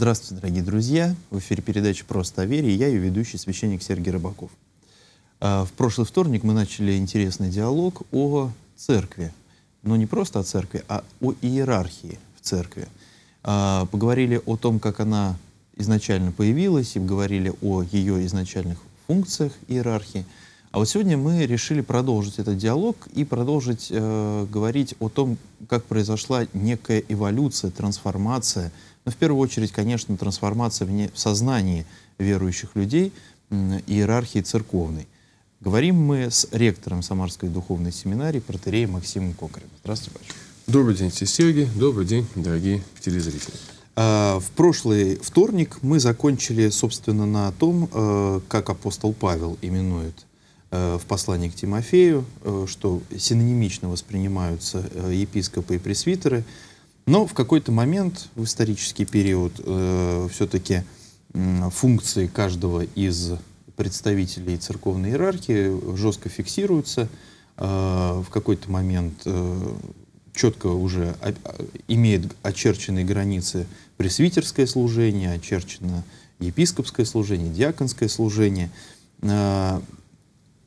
Здравствуйте, дорогие друзья. В эфире передачи «Просто о вере» и я, ее ведущий, священник Сергей Рыбаков. А, в прошлый вторник мы начали интересный диалог о церкви. Но не просто о церкви, а о иерархии в церкви. А, поговорили о том, как она изначально появилась, и говорили о ее изначальных функциях иерархии. А вот сегодня мы решили продолжить этот диалог и продолжить э, говорить о том, как произошла некая эволюция, трансформация но в первую очередь, конечно, трансформация в, в сознании верующих людей иерархии церковной. Говорим мы с ректором Самарской духовной семинарии, протереем Максимом Кокарем. Здравствуйте, Паша. Добрый день, все Сергей. Добрый день, дорогие телезрители. А, в прошлый вторник мы закончили, собственно, на том, э, как апостол Павел именует э, в послании к Тимофею, э, что синонимично воспринимаются епископы и пресвитеры – но в какой-то момент, в исторический период, э, все-таки э, функции каждого из представителей церковной иерархии жестко фиксируются. Э, в какой-то момент э, четко уже о, имеет очерченные границы пресвитерское служение, очерчено епископское служение, диаконское служение. Э,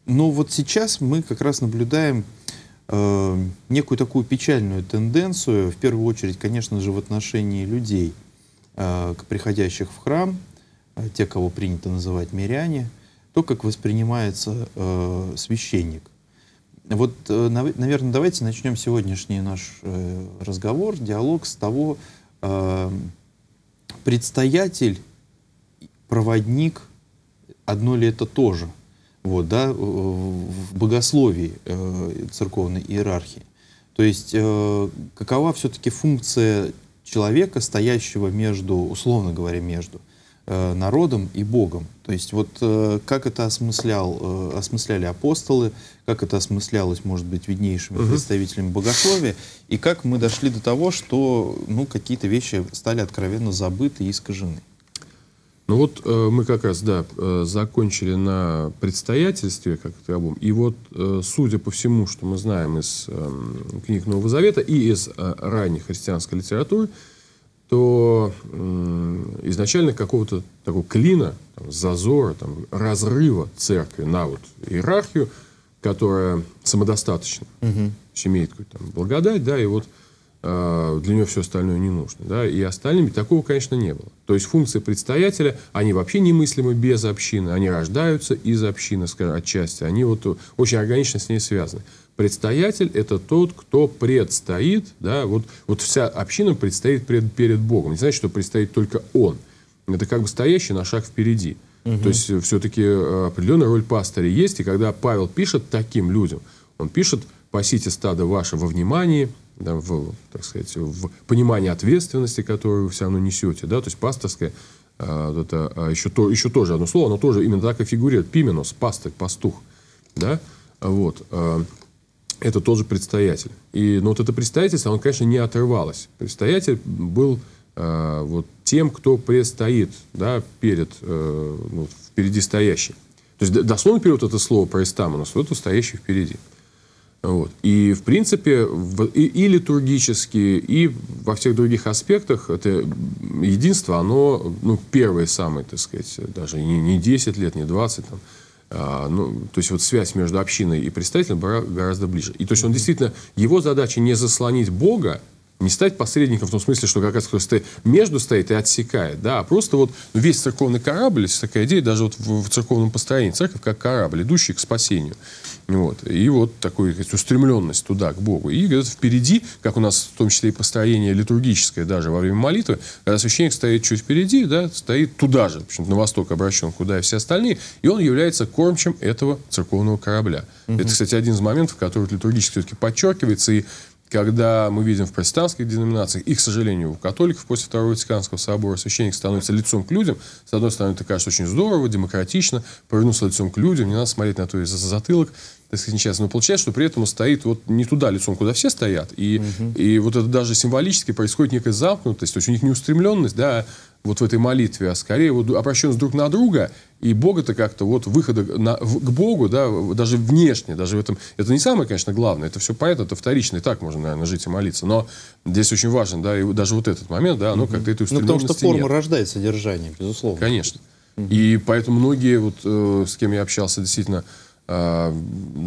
но вот сейчас мы как раз наблюдаем Э, некую такую печальную тенденцию, в первую очередь, конечно же, в отношении людей, э, к приходящих в храм, э, те, кого принято называть миряне, то, как воспринимается э, священник. Вот, э, наверное, давайте начнем сегодняшний наш э, разговор, диалог с того, э, предстоятель, проводник, одно ли это тоже – вот, да, в богословии э, церковной иерархии. То есть э, какова все-таки функция человека, стоящего между, условно говоря, между э, народом и Богом. То есть вот как это осмыслял, осмысляли апостолы, как это осмыслялось, может быть, виднейшими угу. представителями богословия, и как мы дошли до того, что ну, какие-то вещи стали откровенно забыты и искажены. Ну вот э, мы как раз, да, э, закончили на предстоятельстве, как это обум. И вот, э, судя по всему, что мы знаем из э, книг Нового Завета и из э, ранней христианской литературы, то э, изначально какого-то такого клина, там, зазора, там, разрыва церкви на вот иерархию, которая самодостаточна, угу. имеет какую-то благодать, да, и вот э, а, для него все остальное не нужно. Да? И остальными такого, конечно, не было. То есть функции предстоятеля, они вообще немыслимы без общины, они рождаются из общины, скажем, отчасти, они вот э, очень органично с ней связаны. Предстоятель – это тот, кто предстоит, да, вот, вот вся община предстоит пред, перед Богом. Не значит, что предстоит только он. Это как бы стоящий на шаг впереди. Угу. То есть э, все-таки э, определенная роль пастыря есть, и когда Павел пишет таким людям, он пишет «пасите стадо ваше во внимании», да, в, так сказать, в понимании ответственности, которую вы все равно несете, да, то есть пасторское, а, это, а, еще, то, еще тоже одно слово, оно тоже именно так и фигурирует, пименос, пастырь, пастух, да, вот, а, это тоже предстоятель. И, но ну, вот это предстоятельство, оно, конечно, не отрывалось. Предстоятель был а, вот тем, кто предстоит, да, перед, а, вот, впереди стоящий. То есть, дословно перевод это слово «проистамонос», это стоящий впереди. Вот. И, в принципе, в, и, и литургически, и во всех других аспектах это единство, оно ну, первое самое, так сказать, даже не, не 10 лет, не 20, там, а, ну, то есть вот связь между общиной и представителем была гораздо ближе. И то есть он действительно, его задача не заслонить Бога, не стать посредником в том смысле, что как раз кто стоит, между стоит и отсекает, да, а просто вот весь церковный корабль, есть такая идея, даже вот в, в церковном построении церковь как корабль, идущий к спасению. Вот. И вот такая устремленность туда, к Богу. И где-то впереди, как у нас в том числе и построение литургическое даже во время молитвы, когда священник стоит чуть впереди, да, стоит туда же, в общем на восток обращен, куда и все остальные, и он является кормчем этого церковного корабля. mm Это, кстати, один из моментов, который литургически все-таки подчеркивается, и когда мы видим в протестантских деноминациях, и, к сожалению, у католиков после Второго Ватиканского собора священник становится лицом к людям. С одной стороны, это кажется очень здорово, демократично, повернулся лицом к людям, не надо смотреть на то из-за затылок, так сказать, несчастно. Но получается, что при этом он стоит вот не туда лицом, куда все стоят. И, угу. и вот это даже символически происходит некая замкнутость, то есть у них неустремленность, да, вот в этой молитве, а скорее вот обращенность друг на друга, и Бога-то как-то вот выхода на, в, к Богу, да, даже внешне, даже в этом, это не самое, конечно, главное, это все понятно, это вторично, и так можно, наверное, жить и молиться, но здесь очень важен, да, и даже вот этот момент, да, оно угу. как-то это устремленности Ну, потому что форма нет. рождает содержание, безусловно. Конечно. Угу. И поэтому многие, вот э, с кем я общался, действительно, э,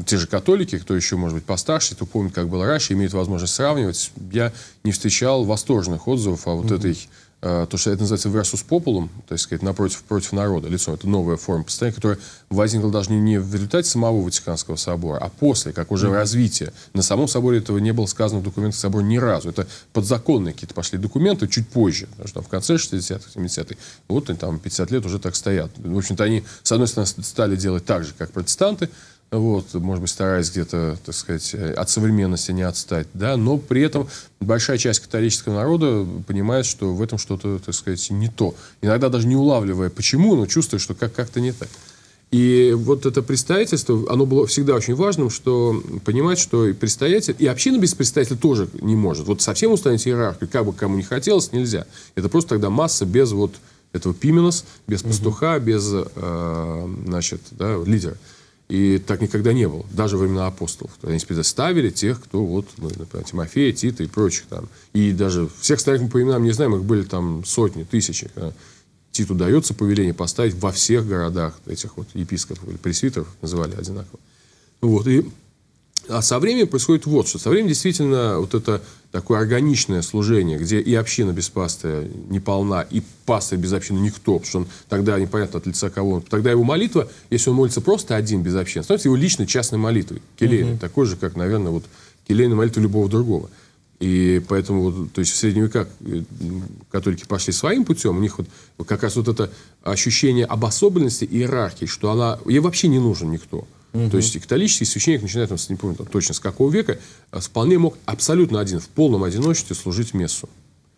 те же католики, кто еще, может быть, постарше, кто помнит, как было раньше, имеют возможность сравнивать, я не встречал восторженных отзывов о вот угу. этой Э, то, что это называется versus populum, то есть сказать, напротив против народа, лицом Это новая форма постоянно, которая возникла даже не, не в результате самого Ватиканского собора, а после, как уже mm-hmm. развитие. На самом соборе этого не было сказано в документах собора ни разу. Это подзаконные какие-то пошли документы чуть позже, потому что там в конце 60-х, 70-х, вот они там 50 лет уже так стоят. В общем-то, они, с одной стороны, стали делать так же, как протестанты, вот, может быть, стараясь где-то, так сказать, э, от современности не отстать, да, но при этом большая часть католического народа понимает, что в этом что-то, так сказать, не то. Иногда даже не улавливая, почему, но чувствует, что как- как-то не так. И вот это представительство, оно было всегда очень важным, что понимать, что и представитель, и община без представителя тоже не может. Вот совсем устранить иерархию, как бы кому не хотелось, нельзя. Это просто тогда масса без вот этого пименос, без пастуха, без, э, значит, да, лидера. И так никогда не было, даже во времена апостолов. Они ставили тех, кто вот, ну, например, Тимофея, Тита и прочих там. И даже всех старых мы по именам не знаем, их были там сотни, тысячи. Титу дается повеление поставить во всех городах этих вот епископов или пресвитеров, называли одинаково. Вот, и а со временем происходит вот что. Со временем действительно вот это такое органичное служение, где и община без пасты не полна, и пастырь без общины никто, потому что он тогда непонятно от лица кого он. Тогда его молитва, если он молится просто один без общины, становится его личной частной молитвой, келейной, угу. такой же, как, наверное, вот келейная молитва любого другого. И поэтому, вот, то есть в средние века э, католики пошли своим путем, у них вот как раз вот это ощущение обособленности иерархии, что она, ей вообще не нужен никто. Угу. То есть католический священник, начиная там, не помню там, точно с какого века, э, вполне мог абсолютно один, в полном одиночестве служить мессу.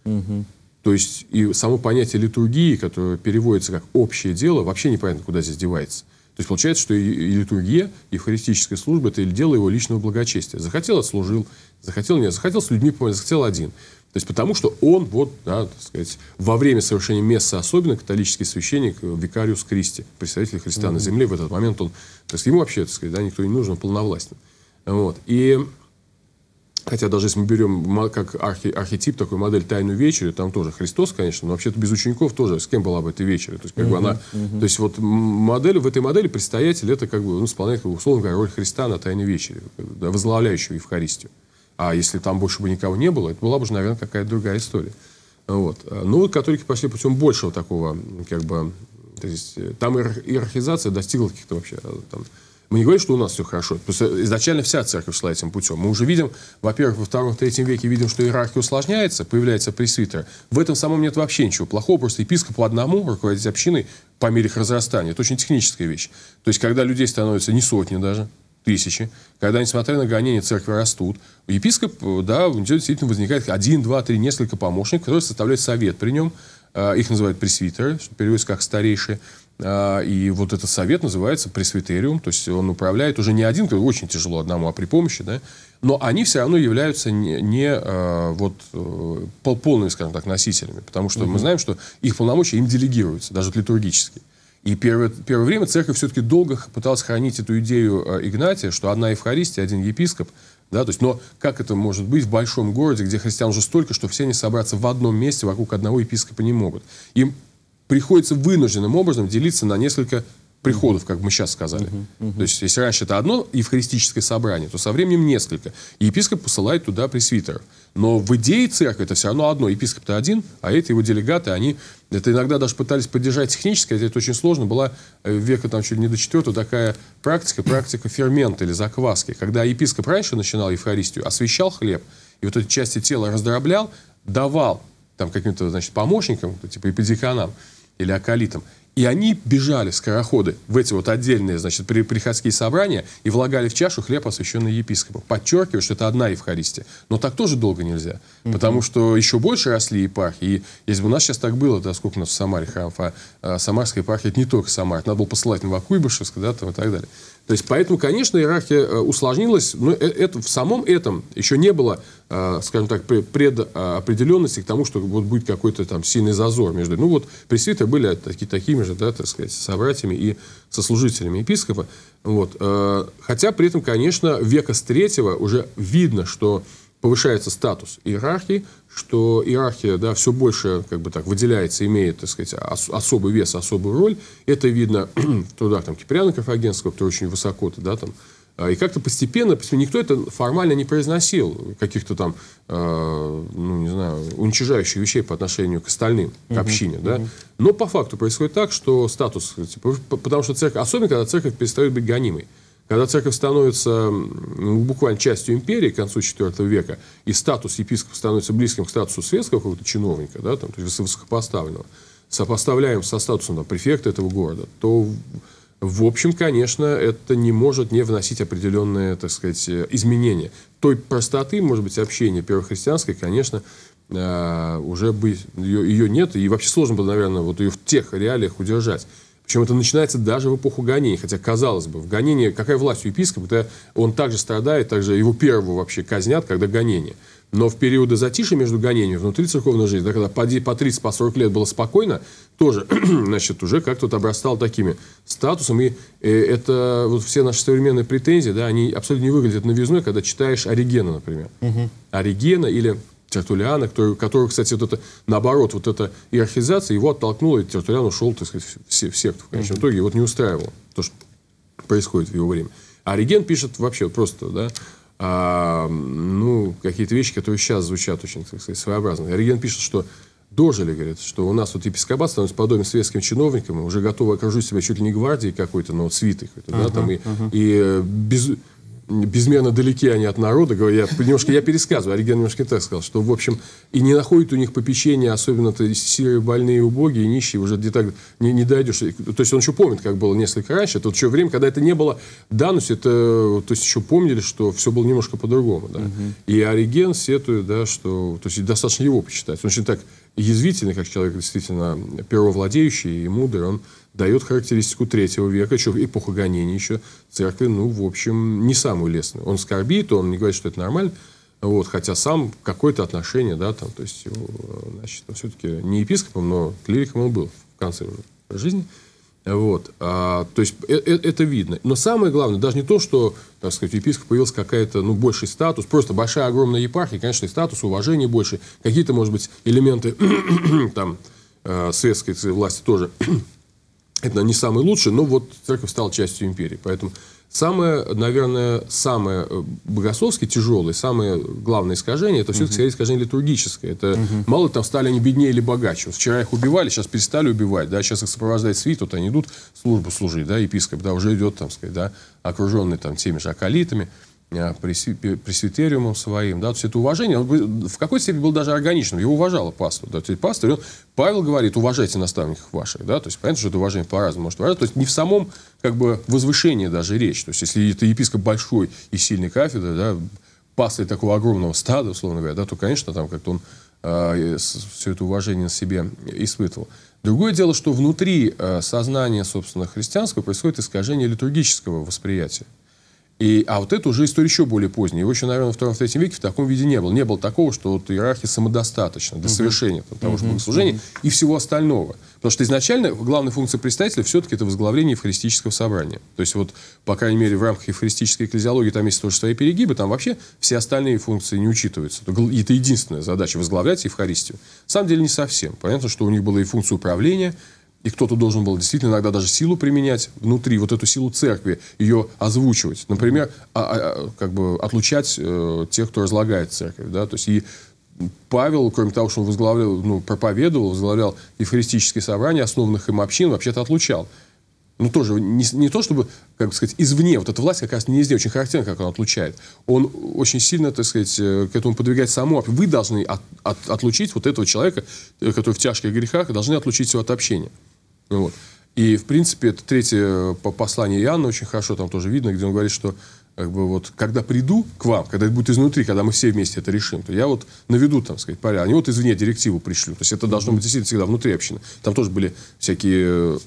Угу. То есть и само понятие литургии, которое переводится как общее дело, вообще непонятно, куда здесь девается. То есть получается, что и, литургия, и евхаристическая служба – это дело его личного благочестия. Захотел – отслужил, захотел – нет, захотел с людьми, захотел один. То есть потому что он, вот, да, так сказать, во время совершения мессы особенно католический священник э, Викариус Кристи, представитель Христа mm-hmm. на земле, в этот момент он, то есть ему вообще, так сказать, да, никто не нужен, он полновластен. Вот. И Хотя даже если мы берем как архи, архетип, такой модель «Тайную вечерю», там тоже Христос, конечно, но вообще-то без учеников тоже. С кем была бы эта вечеря? То есть, как uh-huh, бы она, uh-huh. то есть вот модель, в этой модели предстоятель – это как бы, ну, исполняет, как бы, условно говоря, роль Христа на «Тайной вечере», возглавляющего Евхаристию. А если там больше бы никого не было, это была бы, наверное, какая-то другая история. Вот. Но ну, вот католики пошли путем большего такого, как бы, то есть, э, там иерархизация достигла каких-то вообще э, там, мы не говорим, что у нас все хорошо. Просто изначально вся церковь шла этим путем. Мы уже видим, во-первых, во втором, третьем веке видим, что иерархия усложняется, появляется пресвитер. В этом самом нет вообще ничего плохого. Просто епископу одному руководить общиной по мере их разрастания. Это очень техническая вещь. То есть, когда людей становится не сотни даже, тысячи, когда, несмотря на гонения, церкви растут, у епископ, да, у него действительно возникает один, два, три, несколько помощников, которые составляют совет при нем, а, их называют пресвитеры, что переводится как старейшие, а, и вот этот совет называется пресвитериум, то есть он управляет уже не один, очень тяжело одному, а при помощи, да, но они все равно являются не, не а, вот э, полными, скажем так, носителями, потому что угу. мы знаем, что их полномочия им делегируются, даже литургические. И первое, первое время церковь все-таки долго пыталась хранить эту идею э, Игнатия, что одна Евхаристия, один епископ. Да, то есть, но как это может быть в большом городе, где христиан уже столько, что все они собраться в одном месте вокруг одного епископа не могут? Им приходится вынужденным образом делиться на несколько приходов, как мы сейчас сказали. Uh -huh, uh -huh. То есть, если раньше это одно евхаристическое собрание, то со временем несколько. И епископ посылает туда пресвитеров. Но в идее церкви это все равно одно. Епископ-то один, а это его делегаты, они... Это иногда даже пытались поддержать технически, это, это очень сложно. Была э, века там чуть не до четвертого такая практика, практика фермента или закваски. Когда епископ раньше начинал Евхаристию, освещал хлеб, и вот эти части тела раздроблял, давал там каким-то, значит, помощникам, типа эпидиканам или акалитам, и они бежали, скороходы, в эти вот отдельные, значит, приходские собрания и влагали в чашу хлеб, освященный епископом. Подчеркиваю, что это одна Евхаристия. Но так тоже долго нельзя. Угу. Потому что еще больше росли епархии. И если бы у нас сейчас так было, то сколько у нас в Самаре храмов, а, а Самарская епархия, это не только Самар. Надо было посылать Новокуйбышевск, да, там и так далее. То есть, поэтому, конечно, иерархия э, усложнилась, но э, это, в самом этом еще не было, э, скажем так, предопределенности к тому, что вот будет какой-то там сильный зазор между... Ну вот пресвитеры были такие такими же, да, так сказать, собратьями и сослужителями епископа. Вот. Хотя при этом, конечно, века с третьего уже видно, что повышается статус иерархии, что иерархия да, все больше как бы так, выделяется, имеет так сказать, ос особый вес, особую роль. Это видно в трудах там, Киприана агентского, который очень высоко да, там, а, и как-то постепенно, постепенно, никто это формально не произносил, каких-то там, э, ну, не знаю, уничижающих вещей по отношению к остальным, к uh -huh, общине, да. Но по факту происходит так, что статус, типа, потому что церковь, особенно когда церковь перестает быть гонимой. Когда церковь становится буквально частью империи к концу IV века, и статус епископа становится близким к статусу светского какого-то чиновника, да, там, то есть высокопоставленного, сопоставляем со статусом там, префекта этого города, то в общем, конечно, это не может не вносить определенные, так сказать, э, изменения. Той простоты, может быть, общения первохристианской, конечно, э, уже быть ее, ее нет, и вообще сложно было, наверное, вот ее в тех реалиях удержать. Причем это начинается даже в эпоху гонений, хотя, казалось бы, в гонении, какая власть у епископа, когда он также страдает, также его первого вообще казнят, когда гонение. Но в периоды затишья между гонениями внутри церковной жизни, да, когда по, по 30, по 40 лет было спокойно, тоже, значит, уже как-то обрастал такими статусом. И э, это вот все наши современные претензии, да, они абсолютно не выглядят новизной, когда читаешь Оригена, например. Угу. Оригена или Тертулиана, который, который, кстати, вот это, наоборот, вот эта иерархизация его оттолкнула, и Тертулиан ушел, так сказать, в, в секту в конечном итоге, его вот не устраивало то, что происходит в его время. А Реген пишет вообще просто, да, а, ну, какие-то вещи, которые сейчас звучат очень, так сказать, своеобразно. Ориген пишет, что дожили, говорит, что у нас вот епископат становится подобен светским чиновникам, уже готовы окружить себя чуть ли не гвардией какой-то, но вот свитой, какой-то, uh-huh, да, там, uh-huh. и э, без, безмерно далеки они от народа, говорю, я немножко я пересказываю, Ориген немножко так сказал, что, в общем, и не находят у них попечения, особенно-то серые больные, убогие, и нищие, уже где то не, не дойдешь. То есть он еще помнит, как было несколько раньше, тот еще время, когда это не было данность, это, то есть еще помнили, что все было немножко по-другому, да. Угу. И Ориген сетует, да, что, то есть достаточно его почитать. Он очень так язвительный, как человек действительно владеющий и мудрый, он дает характеристику третьего века, еще эпоху гонений еще церкви, ну, в общем, не самую лестную. Он скорбит, он не говорит, что это нормально, вот, хотя сам какое-то отношение, да, там, то есть, его, значит, все-таки не епископом, но клириком он был в конце уже жизни. Вот, а, то есть, э -э это видно. Но самое главное, даже не то, что, так сказать, у появился какая-то, ну, больший статус, просто большая, огромная епархия, конечно, и статус, уважение больше, какие-то, может быть, элементы, там, э, светской власти тоже это не самый лучший, но вот церковь стала частью империи. Поэтому самое, наверное, самое э, богословски тяжелое, самое главное искажение, это все-таки uh искажение литургическое. Это uh-huh. мало там стали они беднее или богаче. вчера их убивали, сейчас перестали убивать, да, сейчас их сопровождает свит, вот они идут службу служить, да, епископ, да, уже идет, там, сказать, да, окруженный там теми же акалитами. Э, пресвитериумом своим, да, то есть это уважение, он в какой-то степени был даже органичным, его уважала пастор, да, то есть пастор, он, Павел говорит, уважайте наставников ваших, да, то есть понятно, что это уважение по-разному может выражаться, то есть не в самом, как бы, возвышении даже речь, то есть если это епископ большой и сильной кафедры, да, пастырь такого огромного стада, условно говоря, да, то, конечно, там как-то он э, все это уважение на себе испытывал. Другое дело, что внутри э, сознания, собственно, христианского происходит искажение литургического восприятия. И, а вот это уже история еще более поздняя. Его еще, наверное, в втором-третьем веке в таком виде не было. Не было такого, что вот иерархия самодостаточна для совершения там, того же богослужения и всего остального. Потому что изначально главная функция представителя все-таки это возглавление евхаристического собрания. То есть вот, по крайней мере, в рамках евхаристической экклезиологии там есть тоже свои перегибы, там вообще все остальные функции не учитываются. И это единственная задача – возглавлять Евхаристию. На самом деле не совсем. Понятно, что у них была и функция управления, и кто-то должен был действительно иногда даже силу применять внутри, вот эту силу церкви, ее озвучивать. Например, а, а, а, как бы отлучать э, тех, кто разлагает церковь. Да? То есть и Павел, кроме того, что он возглавлял, ну, проповедовал, возглавлял евхаристические собрания основанных им общин, вообще-то отлучал ну, тоже не, не то, чтобы, как бы сказать, извне, вот эта власть как раз не везде очень характерна, как он отлучает. Он очень сильно, так сказать, э, к этому подвигает саму. Вы должны от, от, отлучить вот этого человека, э, который в тяжких грехах, должны отлучить его от общения. Ну вот. И, в принципе, это третье э, послание Иоанна очень хорошо там тоже видно, где он говорит, что как бы вот, когда приду к вам, когда это будет изнутри, когда мы все вместе это решим, то я вот наведу, там, сказать, паря, они вот извне директиву пришлю. То есть это должно быть действительно всегда внутри общины. Там тоже были всякие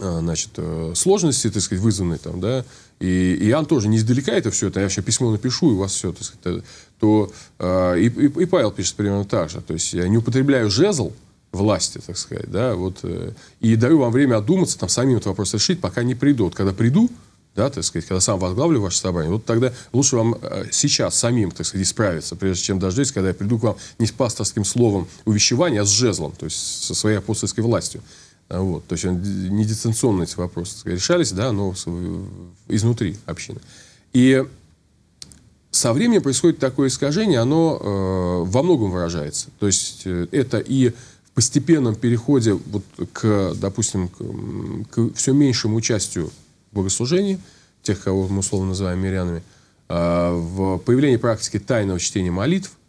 а, значит, э, сложности, так сказать, вызванные там, да, и и Иоанн тоже не издалека это все, это я вообще письмо напишу, и у вас все, так сказать, э, то э, и, и, и Павел пишет примерно так же, то есть я не употребляю жезл власти, так сказать, да, вот, э, и даю вам время одуматься, там, самим этот вопрос решить, пока не приду. Вот когда приду, да, так сказать, когда сам возглавлю ваше собрание, вот тогда лучше вам э, сейчас самим, так сказать, исправиться, прежде чем дождетесь, когда я приду к вам не с пасторским словом увещевания, а с жезлом, то есть со своей апостольской властью. А вот. То есть не дистанционно эти вопросы решались, да, но изнутри общины. И со временем происходит такое искажение, оно э, во многом выражается. То есть э, это и в постепенном переходе вот к, допустим, к, к все меньшему участию в богослужении, тех, кого мы условно называем мирянами, э, в появлении практики тайного чтения молитв –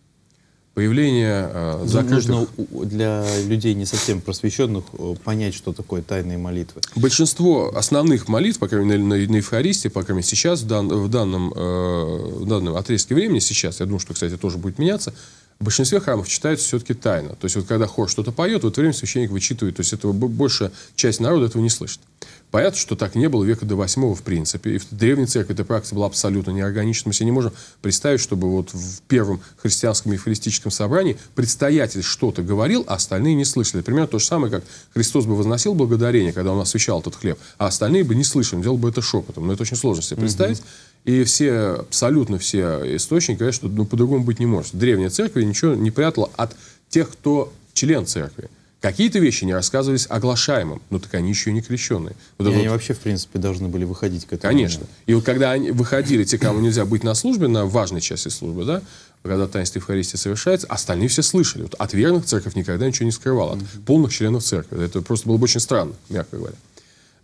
Появление э, закрытых... Нужно для людей не совсем просвещенных э, понять, что такое тайные молитвы. Большинство основных молитв, по крайней мере, на, на, Евхаристии, по крайней мере, сейчас, в, дан, в, данном, э, в данном отрезке времени, сейчас, я думаю, что, кстати, тоже будет меняться, в большинстве храмов читается все-таки тайно. То есть вот когда хор что-то поет, в это время священник вычитывает, то есть этого больше часть народа этого не слышит. Э, Понятно, что так не было века до восьмого, в принципе. И в Древней Церкви эта практика была абсолютно неорганична. Мы себе не можем представить, чтобы вот в первом христианском евхаристическом собрании предстоятель что-то говорил, а остальные не слышали. Примерно то же самое, как Христос бы возносил благодарение, когда он освещал этот хлеб, а остальные бы не слышали, делал бы это шепотом. Но это очень сложно себе представить. Угу. И все, абсолютно все источники говорят, что ну, по-другому быть не может. Древняя церковь ничего не прятала от тех, кто член церкви. Какие-то вещи не рассказывались оглашаемым, но ну, так они еще и не крещенные. Вот и они вот... вообще, в принципе, должны были выходить к этому. Конечно. Момент. И вот когда они выходили, те, кому нельзя быть на службе, на важной части службы, да, когда таинство Евхаристии совершается, остальные все слышали. Вот от верных церковь никогда ничего не скрывала, от полных членов церкви. Это просто было бы очень странно, мягко говоря.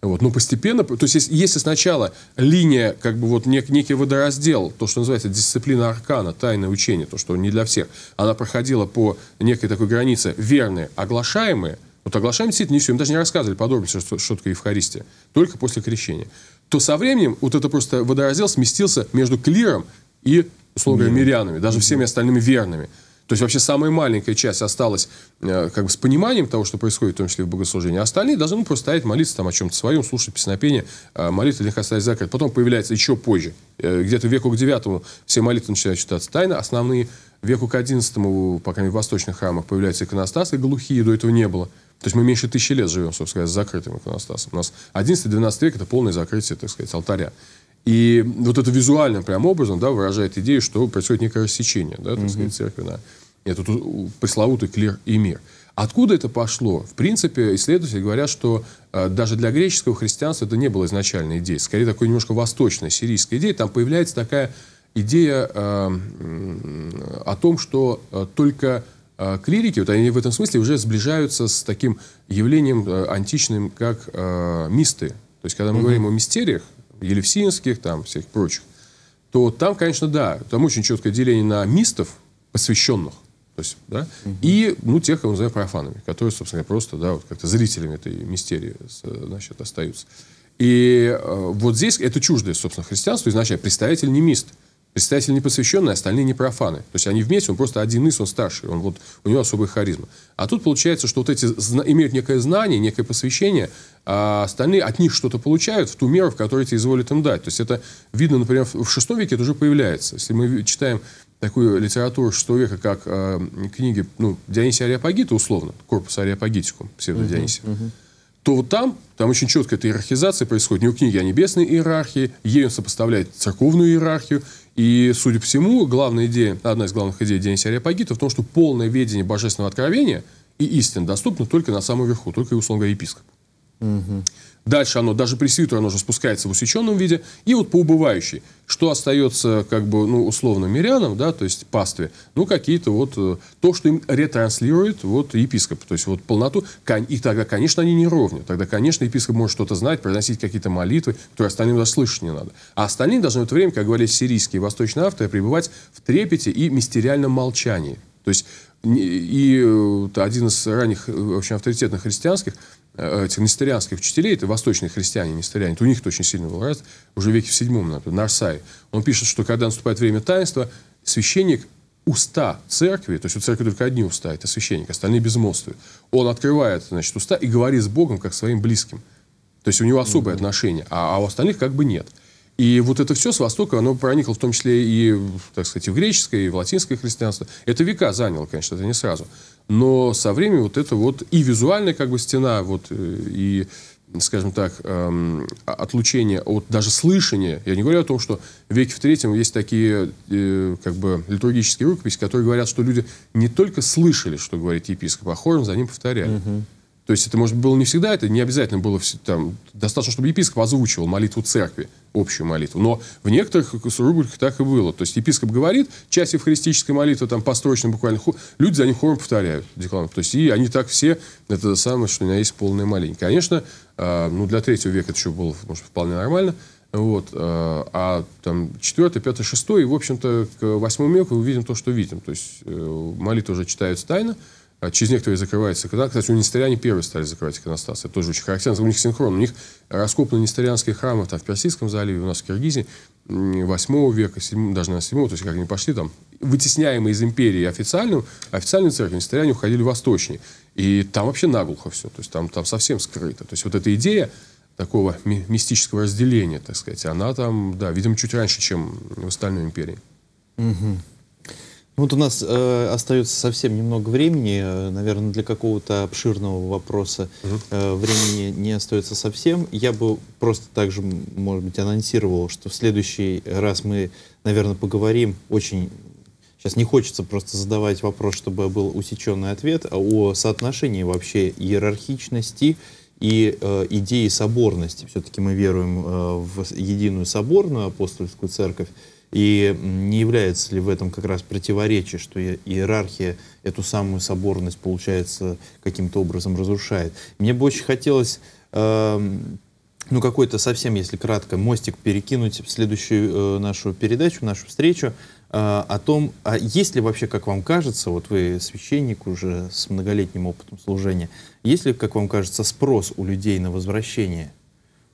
Вот. Но ну, постепенно, то есть если, если сначала линия, как бы вот нек, некий водораздел, то, что называется дисциплина аркана, тайное учение, то, что не для всех, она проходила по некой такой границе верные, оглашаемые, вот оглашаем действительно не все, им даже не рассказывали подробности, что, что такое Евхаристия, только после крещения, то со временем вот это просто водораздел сместился между клиром и, условно говоря, мирянами, даже всеми остальными верными. То есть вообще самая маленькая часть осталась э, как бы с пониманием того, что происходит, в том числе в богослужении. А остальные должны ну, просто стоять, молиться там о чем-то своем, слушать песнопение, а, молитва для них остается закрыта. Потом появляется еще позже, э, где-то веку к девятому все молитвы начинают читаться тайно, основные веку к одиннадцатому, по крайней мере, в восточных храмах появляются иконостасы глухие, до этого не было. То есть мы меньше тысячи лет живем, собственно сказать, с закрытым иконостасом. У нас 11-12 век – это полное закрытие, так сказать, алтаря. И вот это визуально прям образом да, выражает идею, что происходит некое рассечение да, так сказать, церкви на этот пресловутый клир и мир. Откуда это пошло? В принципе, исследователи говорят, что э, даже для греческого христианства это не было изначальной идеей. Скорее, такой немножко восточной сирийской идеей. Там появляется такая идея э, о том, что э, только э, клирики, вот они в этом смысле уже сближаются с таким явлением э, античным, как э, мисты. То есть, когда мы mm говорим о мистериях, елевсинских, там, всех прочих, то там, конечно, да, там очень четкое деление на мистов, посвященных, то есть, да? угу. И, ну, тех, кого мы называем профанами, которые, собственно, просто, да, вот как-то зрителями этой мистерии, значит, остаются. И э, вот здесь это чуждое, собственно, христианство, изначально представитель не мист. Представители непосвященные, остальные не профаны. То есть они вместе, он просто один из, он старший, он вот, у него особый харизма. А тут получается, что вот эти зна- имеют некое знание, некое посвящение, а остальные от них что-то получают в ту меру, в которой эти изволят им дать. То есть это видно, например, в шестом веке это уже появляется. Если мы читаем такую литературу шестого века, как э, книги ну, Дионисия Ариапагита, условно, корпус Ариапагитикум, псевдодионисия, uh -huh, uh -huh. то вот там, там очень четко эта иерархизация происходит. У него книги о небесной иерархии, ей он сопоставляет церковную иерархию, и, судя по всему, главная идея, одна из главных идей Дионисия Ариапагита в том, что полное ведение божественного откровения и истин доступно только на самом верху, только, условно говоря, епископу. Угу. Дальше оно, даже при свитере оно уже спускается в усеченном виде. И вот по убывающей, что остается, как бы, ну, условно, мирянам, да, то есть пастве, ну, какие-то вот, э, то, что им ретранслирует вот епископ, то есть вот полноту. И тогда, конечно, они не ровню. Тогда, конечно, епископ может что-то знать, произносить какие-то молитвы, которые остальным даже слышать не надо. А остальные должны в это время, как говорили сирийские и восточные авторы, пребывать в трепете и мистериальном молчании. То есть и э, один из ранних э, очень авторитетных христианских, э, этих несторианских учителей, это восточные христиане, несториане, это у них это очень сильно было раз, уже веке в седьмом, например, Нарсай. Он пишет, что когда наступает время таинства, священник уста церкви, то есть у церкви только одни уста, это священник, остальные безмолвствуют. Он открывает, значит, уста и говорит с Богом, как своим близким. То есть у него особое mm-hmm. отношение, а, а у остальных как бы нет. И вот это все с Востока, оно проникло в том числе и, так сказать, и в греческое, и в латинское христианство. Это века заняло, конечно, это не сразу. Но со временем вот это вот и визуальная как бы стена, вот, э, и скажем так, эм, отлучение от даже слышания. Я не говорю о том, что в веке в третьем есть такие э, как бы литургические рукописи, которые говорят, что люди не только слышали, что говорит епископ, а хором за ним повторяли. Угу. То есть это, может было не всегда, это не обязательно было там, достаточно, чтобы епископ озвучивал молитву церкви, общую молитву. Но в некоторых рубриках так и было. То есть епископ говорит, часть евхаристической молитвы, там построчно буквально, хор, люди за ним хором повторяют декламов. То есть и они так все, это самое, что у меня есть полная моление. Конечно, э, ну для третьего века это еще было, может, вполне нормально. Вот, э, а там 4, 5, 6, и, в общем-то, к 8 веку увидим то, что видим. То есть э, молитвы уже читаются тайно, а через некоторые закрываются Когда, Кстати, у нестеряне первые стали закрывать иконостасы. Это тоже очень характерно. У них синхрон. У них раскопаны нестерианские храмы там, в Персидском заливе, у нас в Киргизии 8 века, 7, даже на 7 то есть как они пошли там, вытесняемые из империи официальную, официальную церковь, нестеряне уходили восточнее. И там вообще наглухо все. То есть там, там совсем скрыто. То есть вот эта идея такого ми мистического разделения, так сказать, она там, да, видимо, чуть раньше, чем в остальной империи. Угу. Ну, вот у нас э, остается совсем немного времени, э, наверное, для какого-то обширного вопроса угу. э, времени не остается совсем. Я бы просто также, может быть, анонсировал, что в следующий раз мы, наверное, поговорим очень Сейчас не хочется просто задавать вопрос, чтобы был усеченный ответ, а о соотношении вообще иерархичности и э, идеи соборности. Все-таки мы веруем э, в единую соборную апостольскую церковь. И не является ли в этом как раз противоречие, что иерархия эту самую соборность, получается, каким-то образом разрушает? Мне бы очень хотелось... Э, ну, какой-то совсем, если кратко, мостик перекинуть в следующую э, нашу передачу, нашу встречу э, о том, а есть ли вообще, как вам кажется, вот вы священник уже с многолетним опытом служения, есть ли, как вам кажется, спрос у людей на возвращение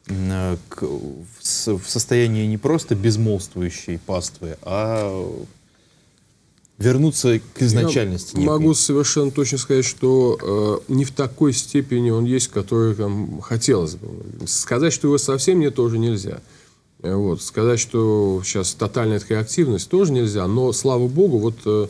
Э, в состоянии не просто безмолвствующей паствы, а вернуться к изначальности. Я могу совершенно точно сказать, что э, не в такой степени он есть, который там хотелось бы. Сказать, что его совсем нет, тоже нельзя. Э, вот. Сказать, что сейчас тотальная такая активность, тоже нельзя. Но, слава богу, вот э,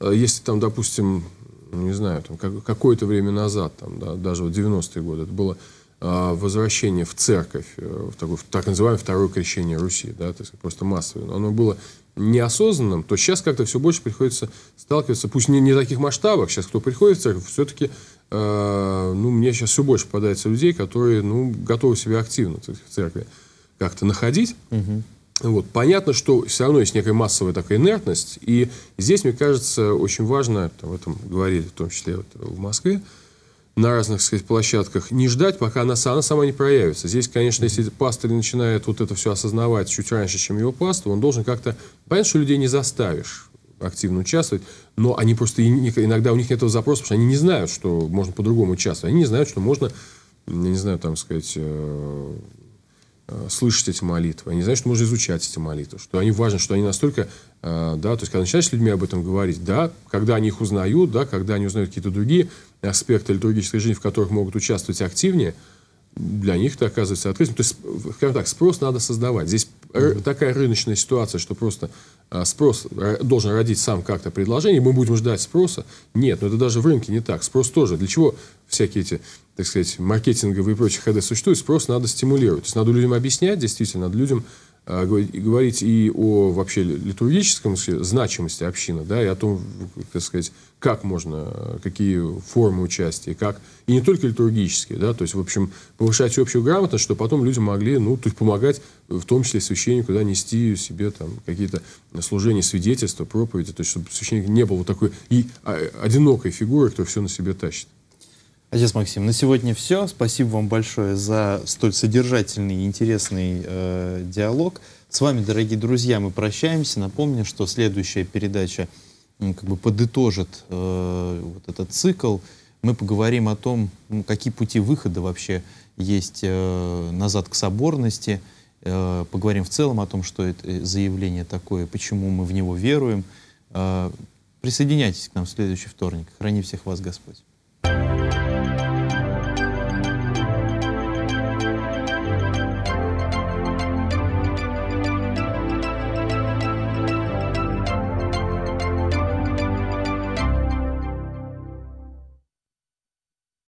э, если там, допустим, не знаю, там, как, какое-то время назад, там, да, даже в 90-е годы, это было Э, возвращение в церковь, э, в такое, так называемое второе крещение Руси, да, то есть просто массовое, но оно было неосознанным, то сейчас как-то все больше приходится сталкиваться, пусть не, не в таких масштабах, сейчас кто приходит в церковь, все-таки, э, ну, мне сейчас все больше попадается людей, которые, ну, готовы себя активно сказать, в церкви как-то находить. Угу. Вот. Понятно, что все равно есть некая массовая такая инертность, и здесь, мне кажется, очень важно, в этом говорили в том числе вот, в Москве, э, на разных сказать, площадках, не ждать, пока она, она сама не проявится. Здесь, конечно, если пастырь начинает вот это все осознавать чуть раньше, чем его пастор, он должен как-то... Понятно, что людей не заставишь активно участвовать, но они просто иногда у них нет этого запроса, потому что они не знают, что можно по-другому участвовать. Они не знают, что можно, я не знаю, там сказать, э, э, слышать эти молитвы. Они не знают, что можно изучать эти молитвы, что они важны, что они настолько Э, да, то есть, когда начинаешь с людьми об этом говорить, да, когда они их узнают, да, когда они узнают какие-то другие аспекты литургической жизни, в которых могут участвовать активнее, для них это оказывается открытием. То есть, скажем так, спрос надо создавать. Здесь mm-hmm. такая рыночная ситуация, что просто а, спрос должен родить сам как-то предложение, мы будем ждать спроса. Нет, но ну, это даже в рынке не так. Спрос тоже. Для чего всякие эти, так сказать, маркетинговые и прочие ходы существуют? Спрос надо стимулировать. То есть надо людям объяснять, действительно, надо людям Э, говорить и о вообще литургическом значимости общины, да, и о том, так сказать, как можно, какие формы участия, как, и не только литургические, да, то есть, в общем, повышать общую грамотность, чтобы потом люди могли, ну, то есть, помогать, в том числе священнику, да, нести себе там какие-то служения, свидетельства, проповеди, то есть, чтобы священник не был вот такой и а, одинокой фигурой, кто все на себе тащит. Отец Максим, на сегодня все. Спасибо вам большое за столь содержательный и интересный э, диалог. С вами, дорогие друзья, мы прощаемся. Напомню, что следующая передача ну, как бы подытожит э, вот этот цикл. Мы поговорим о том, ну, какие пути выхода вообще есть э, назад к соборности. Э, поговорим в целом о том, что это э, заявление такое, почему мы в него веруем. Э, присоединяйтесь к нам в следующий вторник. Храни всех вас Господь.